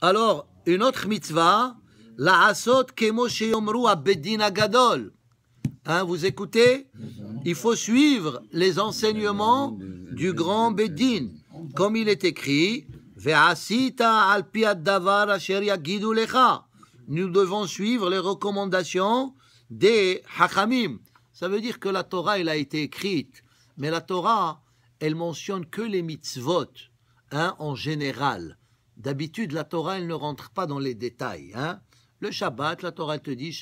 Alors, une autre mitzvah, la asot kemo sheyomru abedin agadol. Hein, vous écoutez Il faut suivre les enseignements du grand Bedin, comme il est écrit Nous devons suivre les recommandations des Hachamim. Ça veut dire que la Torah, elle a été écrite, mais la Torah, elle mentionne que les mitzvot. Hein, en général. D'habitude, la Torah, elle ne rentre pas dans les détails. Hein. Le Shabbat, la Torah te dit,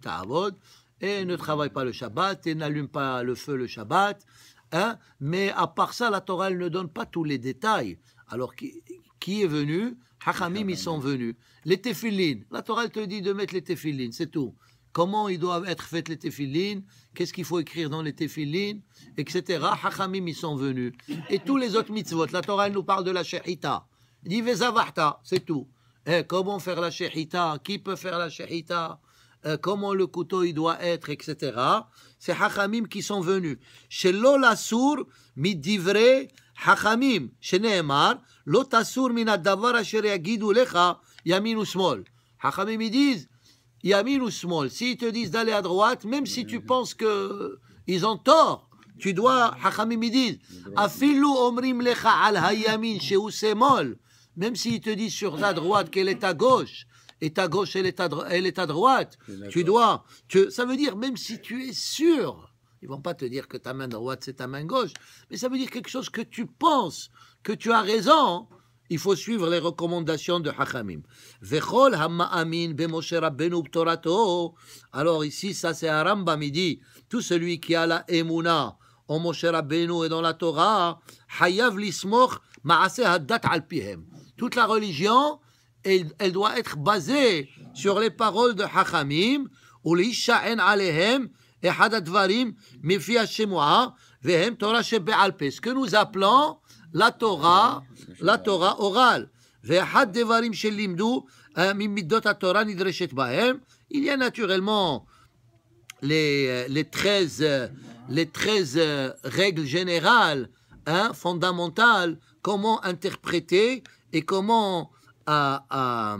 ta'avod, et ne travaille pas le Shabbat, et n'allume pas le feu le Shabbat. Hein. Mais à part ça, la Torah, elle ne donne pas tous les détails. Alors, qui, est venu Hachamim, ils sont venus. Les téfilines, la Torah, te dit de mettre les téfilines, c'est tout comment ils doivent être faites les téfilines, qu'est-ce qu'il faut écrire dans les téfilines, etc. Hachamim, ils sont venus. Et tous les autres mitzvot, la Torah, nous parle de la shechita. c'est tout. Eh, comment faire la shechita Qui peut faire la shechita eh, Comment le couteau il doit être, etc. C'est Hachamim qui sont venus. Chez l'olasur, midivre Hachamim, chez Nehemar, l'otasur min asher yagidu lecha, yamin ou Hachamim, ils disent, Yamin ou Smol, s'ils te disent d'aller à droite, même si tu penses qu'ils ont tort, tu dois, Hachamim, ils disent, omrim lecha al hayamin chez même s'ils te disent sur la droite qu'elle est à gauche, et ta gauche, elle est à, droite, tu dois, ça veut dire, même si tu es sûr, ils vont pas te dire que ta main droite, c'est ta main gauche, mais ça veut dire quelque chose que tu penses, que tu as raison, il faut suivre les recommandations de Hachamim. Vechol Hamma'amin Bemoshe Rabbeinu Torato. Alors ici, ça c'est Aramba midi. Tout celui qui a la Emouna en Moshe Rabbeinu et dans la Torah, Hayav Lismoch Ma'ase Haddat Alpihem. Toute la religion, elle, doit être basée sur les paroles de Hachamim, ou Alehem, et Hadadvarim, Mifia Vehem Torah Shebe'alpe, ce que nous appelons la Torah, la Torah orale. Ve'ahad Devarim Shelimdu, euh, Mimidot Torah Nidreshet Bahem. Il y a naturellement les, euh, les 13, euh, les 13 règles générales, hein, fondamentales, comment interpréter et comment à à,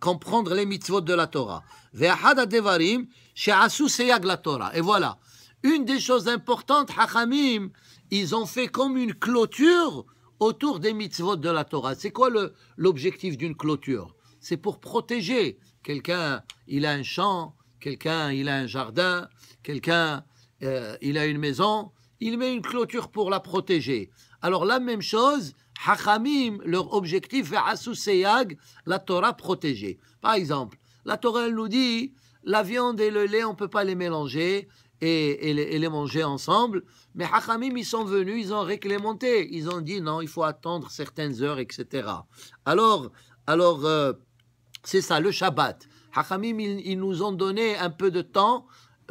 comprendre les mitzvot de la Torah. Vehad Devarim She'asu Seyag la Torah. Et voilà. Une des choses importantes, Hachamim, ils ont fait comme une clôture autour des mitzvot de la Torah. C'est quoi l'objectif d'une clôture C'est pour protéger. Quelqu'un, il a un champ, quelqu'un, il a un jardin, quelqu'un, euh, il a une maison. Il met une clôture pour la protéger. Alors la même chose, Hachamim, leur objectif, la Torah protégée. Par exemple, la Torah, elle nous dit, la viande et le lait, on ne peut pas les mélanger, et, les, manger ensemble. Mais Hachamim, ils sont venus, ils ont réclémenté. ils ont dit non, il faut attendre certaines heures, etc. Alors, alors euh, c'est ça, le Shabbat. Hachamim, ils, nous ont donné un peu de temps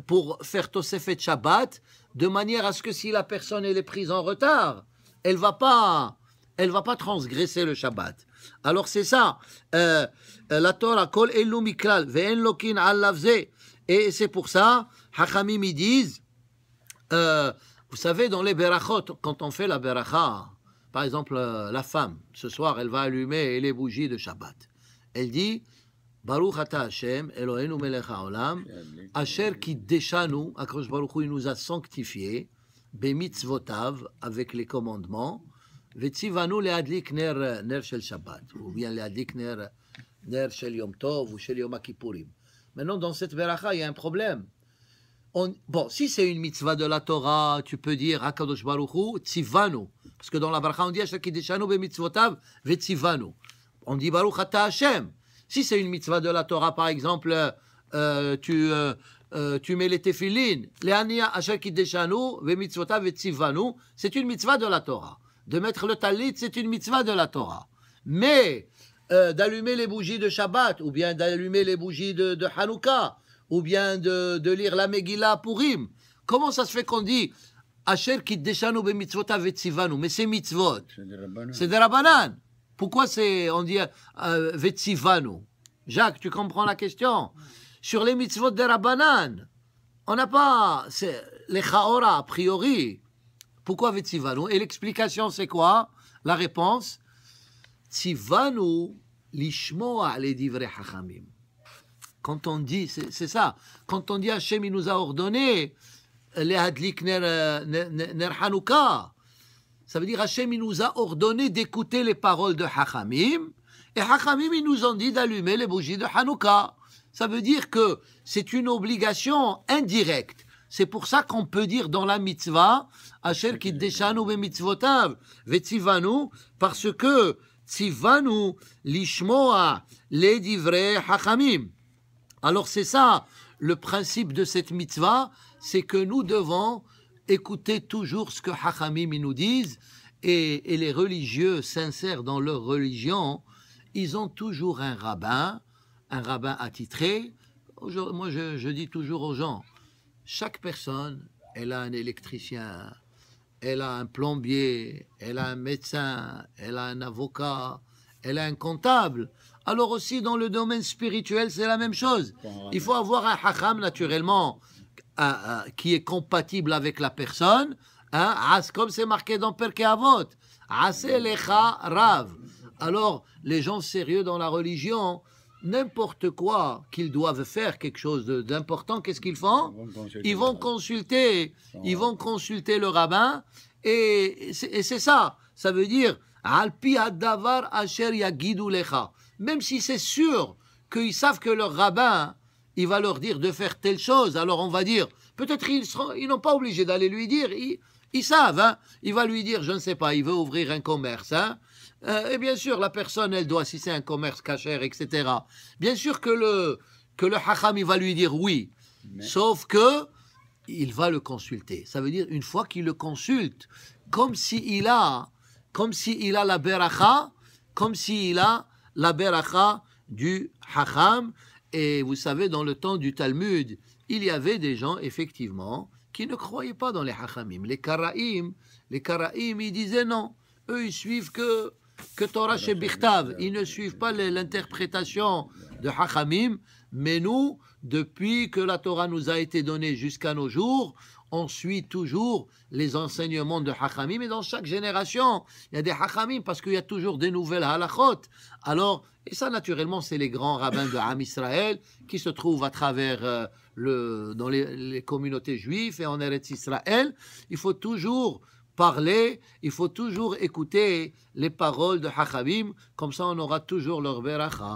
pour faire Tosefet Shabbat, de manière à ce que si la personne est prise en retard, elle va pas, elle va pas transgresser le Shabbat. Alors c'est ça, euh, la Torah, Kol et c'est pour ça, Hachamim, ils disent, euh, vous savez, dans les berachot, quand on fait la beracha, par exemple, euh, la femme, ce soir, elle va allumer les bougies de Shabbat. Elle dit, Baruch ata Hashem, Eloheinu melech haolam, Asher ki nous, Akrosh Baruch il nous a sanctifiés, bemitzvotav, avec les commandements, vetzivanu leadlik ner, ner shel Shabbat, ou bien leadlik ner, ner shel Yom Tov, ou shel Yom Kippourim. Maintenant, dans cette beracha, il y a un problème. bon, si c'est une mitzvah de la Torah, tu peux dire Hakadosh Baruchu, Tzivanu. Parce que dans la beracha, on dit Ashakideshanu be mitzvotav ve On dit Baruch Ata Hashem. Si c'est une mitzvah de la Torah, par exemple, euh, tu, euh, euh, tu mets les tefilines, les ania ashakideshanu ve mitzvotav ve c'est une mitzvah de la Torah. De mettre le talit, c'est une mitzvah de la Torah. Mais euh, d'allumer les bougies de Shabbat, ou bien d'allumer les bougies de, de Hanouka, ou bien de, lire la Megillah pour Purim. Comment ça se fait qu'on dit Asher deshanu be mitzvot mais c'est mitzvot. C'est de rabanan Pourquoi c'est, on dit euh, Jacques, tu comprends la question Sur les mitzvot de rabanan, on n'a pas les chaora a priori. Pourquoi vetzivanu Et l'explication c'est quoi La réponse Tivanu lishmoa le hachamim. Quand on dit, c'est ça, quand on dit Hachem, il nous a ordonné euh, les hadlik ner, euh, Ça veut dire Hachem, il nous a ordonné d'écouter les paroles de Hachamim. Et Hachamim, ils nous ont dit d'allumer les bougies de Hanouka. Ça veut dire que c'est une obligation indirecte. C'est pour ça qu'on peut dire dans la mitzvah, qui be mitzvotav, parce que lishmoa les Alors c'est ça le principe de cette mitzvah, c'est que nous devons écouter toujours ce que hachamim nous disent et, les religieux sincères dans leur religion, ils ont toujours un rabbin, un rabbin attitré. Moi je, je dis toujours aux gens, chaque personne, elle a un électricien, elle a un plombier, elle a un médecin, elle a un avocat, elle a un comptable. Alors aussi dans le domaine spirituel, c'est la même chose. Il faut avoir un hacham naturellement qui est compatible avec la personne. Hein, comme c'est marqué dans Perke Avot. Alors, les gens sérieux dans la religion, n'importe quoi qu'ils doivent faire, quelque chose d'important, qu'est-ce qu'ils font Ils vont consulter, ils vont consulter le rabbin, et c'est ça. Ça veut dire Alpi Hadavar Asher lecha » Même si c'est sûr qu'ils savent que leur rabbin, il va leur dire de faire telle chose, alors on va dire, peut-être ils ils n'ont pas obligé d'aller lui dire, ils, savent, hein. il va lui dire, je ne sais pas, il veut ouvrir un commerce, hein. Euh, et bien sûr, la personne, elle doit, si c'est un commerce cachère, etc. Bien sûr que le, que le hacham, il va lui dire oui. Sauf que il va le consulter. Ça veut dire, une fois qu'il le consulte, comme s'il il a, comme si il a la beracha, comme s'il a la beracha du hacham. Et vous savez, dans le temps du Talmud, il y avait des gens, effectivement, qui ne croyaient pas dans les hachamim. Les karaïm, les karaïm, ils disaient non. Eux, ils suivent que que Torah chez Bichtav. Ils ne suivent pas l'interprétation de Hachamim, mais nous, depuis que la Torah nous a été donnée jusqu'à nos jours, on suit toujours les enseignements de Hachamim. Et dans chaque génération, il y a des Hachamim parce qu'il y a toujours des nouvelles halachot. Alors, et ça, naturellement, c'est les grands rabbins de Ham Israël qui se trouvent à travers euh, dans les, communautés juives et en Eretz Israël. Il faut toujours parler, il faut toujours écouter les paroles de Hachabim, comme ça on aura toujours leur beracha.